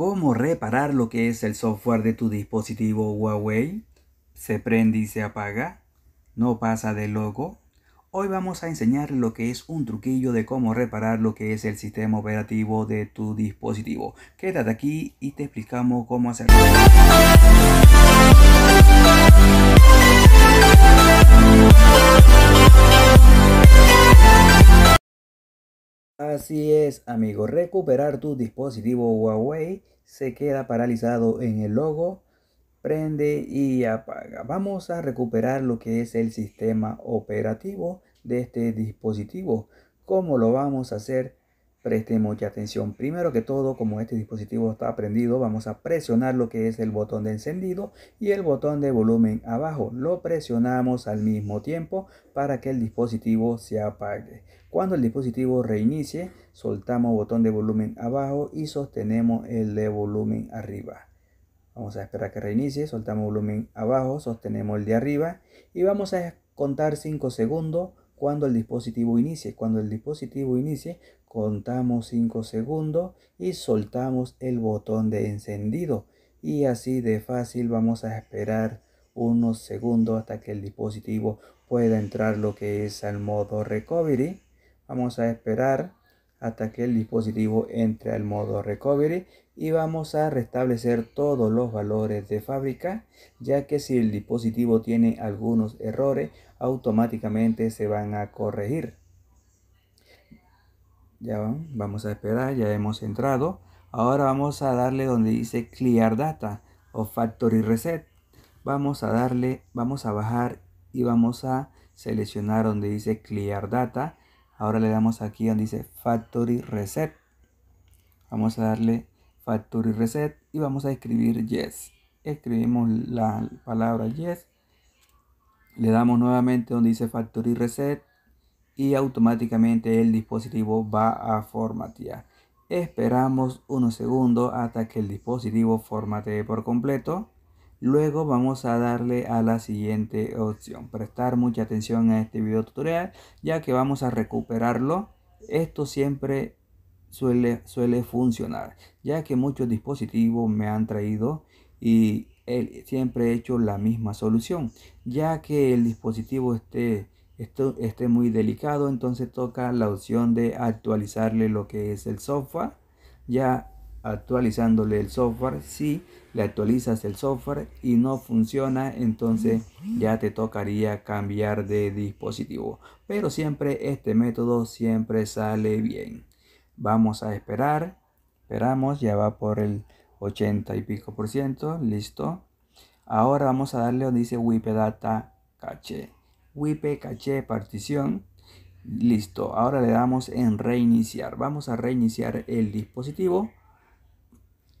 ¿Cómo reparar lo que es el software de tu dispositivo Huawei? ¿Se prende y se apaga? ¿No pasa de loco? Hoy vamos a enseñar lo que es un truquillo de cómo reparar lo que es el sistema operativo de tu dispositivo. Quédate aquí y te explicamos cómo hacerlo. Así es, amigo. Recuperar tu dispositivo Huawei se queda paralizado en el logo, prende y apaga. Vamos a recuperar lo que es el sistema operativo de este dispositivo. ¿Cómo lo vamos a hacer? Preste mucha atención. Primero que todo, como este dispositivo está prendido, vamos a presionar lo que es el botón de encendido y el botón de volumen abajo. Lo presionamos al mismo tiempo para que el dispositivo se apague. Cuando el dispositivo reinicie, soltamos botón de volumen abajo y sostenemos el de volumen arriba. Vamos a esperar que reinicie, soltamos volumen abajo, sostenemos el de arriba y vamos a contar 5 segundos cuando el dispositivo inicie. Cuando el dispositivo inicie, contamos 5 segundos y soltamos el botón de encendido y así de fácil vamos a esperar unos segundos hasta que el dispositivo pueda entrar lo que es al modo recovery vamos a esperar hasta que el dispositivo entre al modo recovery y vamos a restablecer todos los valores de fábrica ya que si el dispositivo tiene algunos errores automáticamente se van a corregir ya vamos a esperar, ya hemos entrado. Ahora vamos a darle donde dice Clear Data o Factory Reset. Vamos a darle, vamos a bajar y vamos a seleccionar donde dice Clear Data. Ahora le damos aquí donde dice Factory Reset. Vamos a darle Factory Reset y vamos a escribir Yes. Escribimos la palabra Yes. Le damos nuevamente donde dice Factory Reset y automáticamente el dispositivo va a formatear. Esperamos unos segundos hasta que el dispositivo formatee por completo. Luego vamos a darle a la siguiente opción. Prestar mucha atención a este video tutorial ya que vamos a recuperarlo. Esto siempre suele, suele funcionar ya que muchos dispositivos me han traído y siempre he hecho la misma solución. Ya que el dispositivo esté esto esté muy delicado, entonces toca la opción de actualizarle lo que es el software. Ya actualizándole el software, si le actualizas el software y no funciona, entonces ya te tocaría cambiar de dispositivo. Pero siempre este método siempre sale bien. Vamos a esperar. Esperamos, ya va por el 80 y pico por ciento. Listo. Ahora vamos a darle donde dice Data Cache wipe caché partición. Listo, ahora le damos en reiniciar. Vamos a reiniciar el dispositivo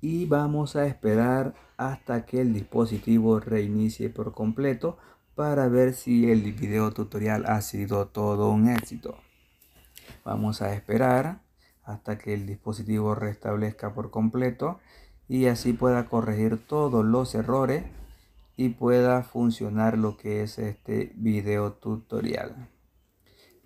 y vamos a esperar hasta que el dispositivo reinicie por completo para ver si el video tutorial ha sido todo un éxito. Vamos a esperar hasta que el dispositivo restablezca por completo y así pueda corregir todos los errores y pueda funcionar lo que es este video tutorial.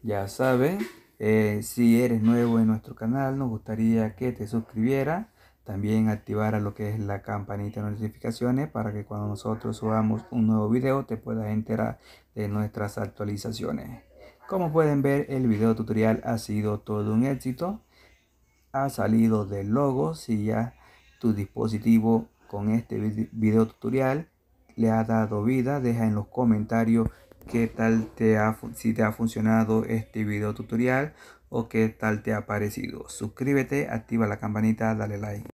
Ya sabes eh, si eres nuevo en nuestro canal, nos gustaría que te suscribieras. También activar lo que es la campanita de notificaciones para que cuando nosotros subamos un nuevo video te puedas enterar de nuestras actualizaciones. Como pueden ver, el video tutorial ha sido todo un éxito. Ha salido del logo. Si ya tu dispositivo con este video tutorial le ha dado vida. Deja en los comentarios qué tal te ha, si te ha funcionado este video tutorial o qué tal te ha parecido. Suscríbete, activa la campanita, dale like.